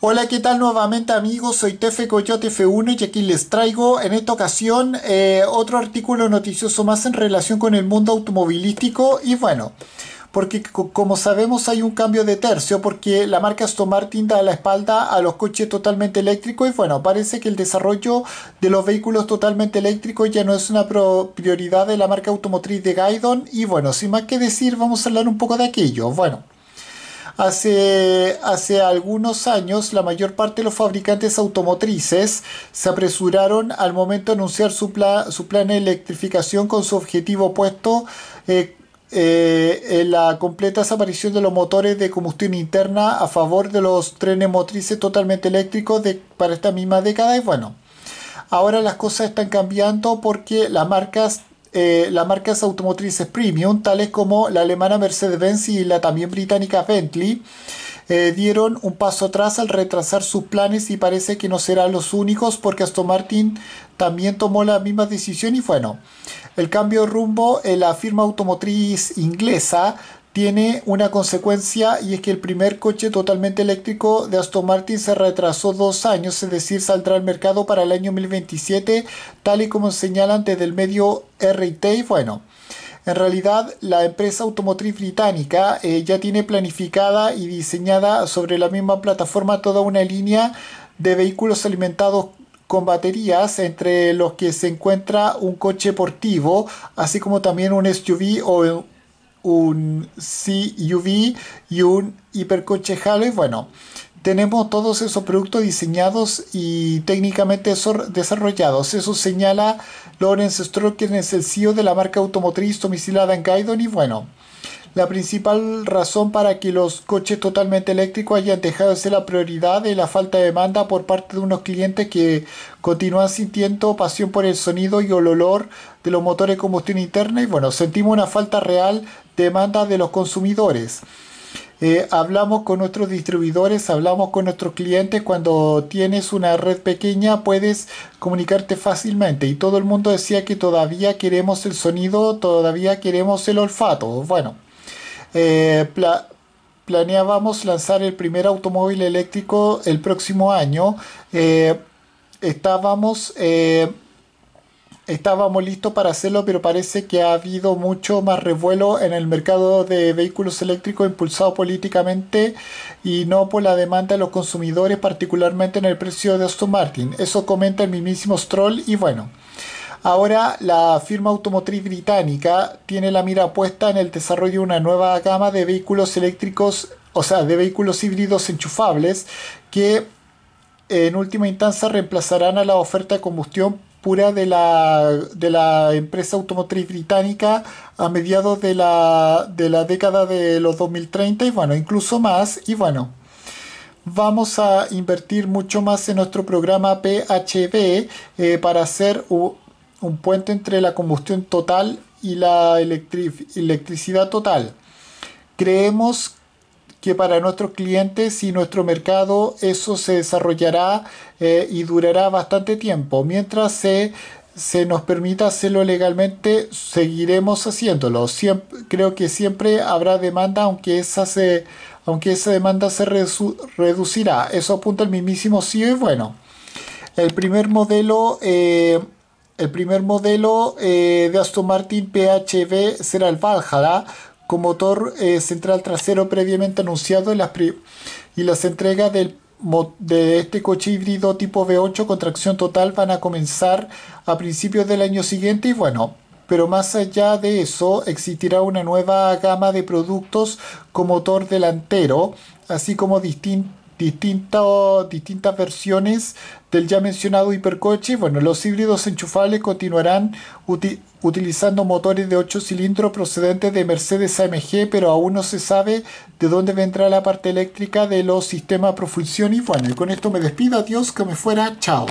Hola, ¿qué tal nuevamente amigos? Soy Tefe Coyote F1 y aquí les traigo en esta ocasión eh, otro artículo noticioso más en relación con el mundo automovilístico y bueno, porque como sabemos hay un cambio de tercio porque la marca Aston Martin da la espalda a los coches totalmente eléctricos y bueno, parece que el desarrollo de los vehículos totalmente eléctricos ya no es una prioridad de la marca automotriz de Gaidon y bueno, sin más que decir vamos a hablar un poco de aquello. Bueno. Hace, hace algunos años, la mayor parte de los fabricantes automotrices se apresuraron al momento de anunciar su, su plan de electrificación con su objetivo puesto eh, eh, en la completa desaparición de los motores de combustión interna a favor de los trenes motrices totalmente eléctricos de, para esta misma década. Y bueno, ahora las cosas están cambiando porque las marcas eh, las marcas automotrices premium, tales como la alemana Mercedes-Benz y la también británica Bentley, eh, dieron un paso atrás al retrasar sus planes y parece que no serán los únicos porque Aston Martin también tomó la misma decisión y bueno, el cambio de rumbo en la firma automotriz inglesa tiene una consecuencia y es que el primer coche totalmente eléctrico de Aston Martin se retrasó dos años, es decir, saldrá al mercado para el año 2027, tal y como señalan desde el medio RT. Bueno, en realidad, la empresa automotriz británica eh, ya tiene planificada y diseñada sobre la misma plataforma toda una línea de vehículos alimentados con baterías, entre los que se encuentra un coche deportivo, así como también un SUV o un CUV y un hipercoche Halley. Bueno, tenemos todos esos productos diseñados y técnicamente desarrollados. Eso señala Lawrence Stroker, es el CEO de la marca automotriz domicilada en Gaidon. Y bueno, la principal razón para que los coches totalmente eléctricos hayan dejado de ser la prioridad es la falta de demanda por parte de unos clientes que continúan sintiendo pasión por el sonido y el olor de los motores de combustión interna y bueno, sentimos una falta real de demanda de los consumidores. Eh, hablamos con nuestros distribuidores, hablamos con nuestros clientes. Cuando tienes una red pequeña puedes comunicarte fácilmente. Y todo el mundo decía que todavía queremos el sonido, todavía queremos el olfato. Bueno, eh, planeábamos lanzar el primer automóvil eléctrico el próximo año. Eh, estábamos, eh, estábamos listos para hacerlo, pero parece que ha habido mucho más revuelo en el mercado de vehículos eléctricos impulsado políticamente y no por la demanda de los consumidores, particularmente en el precio de Aston Martin. Eso comenta el mismísimo Stroll y bueno. Ahora la firma automotriz británica tiene la mira puesta en el desarrollo de una nueva gama de vehículos eléctricos, o sea, de vehículos híbridos enchufables que en última instancia reemplazarán a la oferta de combustión pura de la, de la empresa automotriz británica a mediados de la, década de los 2030 y bueno, incluso más y bueno, vamos a invertir mucho más en nuestro programa PHB eh, para hacer un puente entre la combustión total y la electricidad total. Creemos que para nuestros clientes y nuestro mercado eso se desarrollará eh, y durará bastante tiempo. Mientras se, nos permita hacerlo legalmente, seguiremos haciéndolo. creo que siempre habrá demanda, aunque esa, aunque esa demanda se reducirá. Eso apunta el mismísimo sí e y bueno. El primer modelo... Eh, el primer modelo eh, de Aston Martin PHV será el Valhalla, con motor eh, central trasero previamente anunciado y las entregas de este coche híbrido tipo V8 con tracción total van a comenzar a principios del año siguiente y bueno, pero más allá de eso existirá una nueva gama de productos con motor delantero, así como distintos distintas versiones del ya mencionado hipercoche. Bueno, los híbridos enchufables continuarán utilizando motores de 8 cilindros procedentes de Mercedes AMG, pero aún no se sabe de dónde vendrá la parte eléctrica de los sistemas propulsión. Y bueno, y con esto me despido. Adiós, que me fuera. Chao.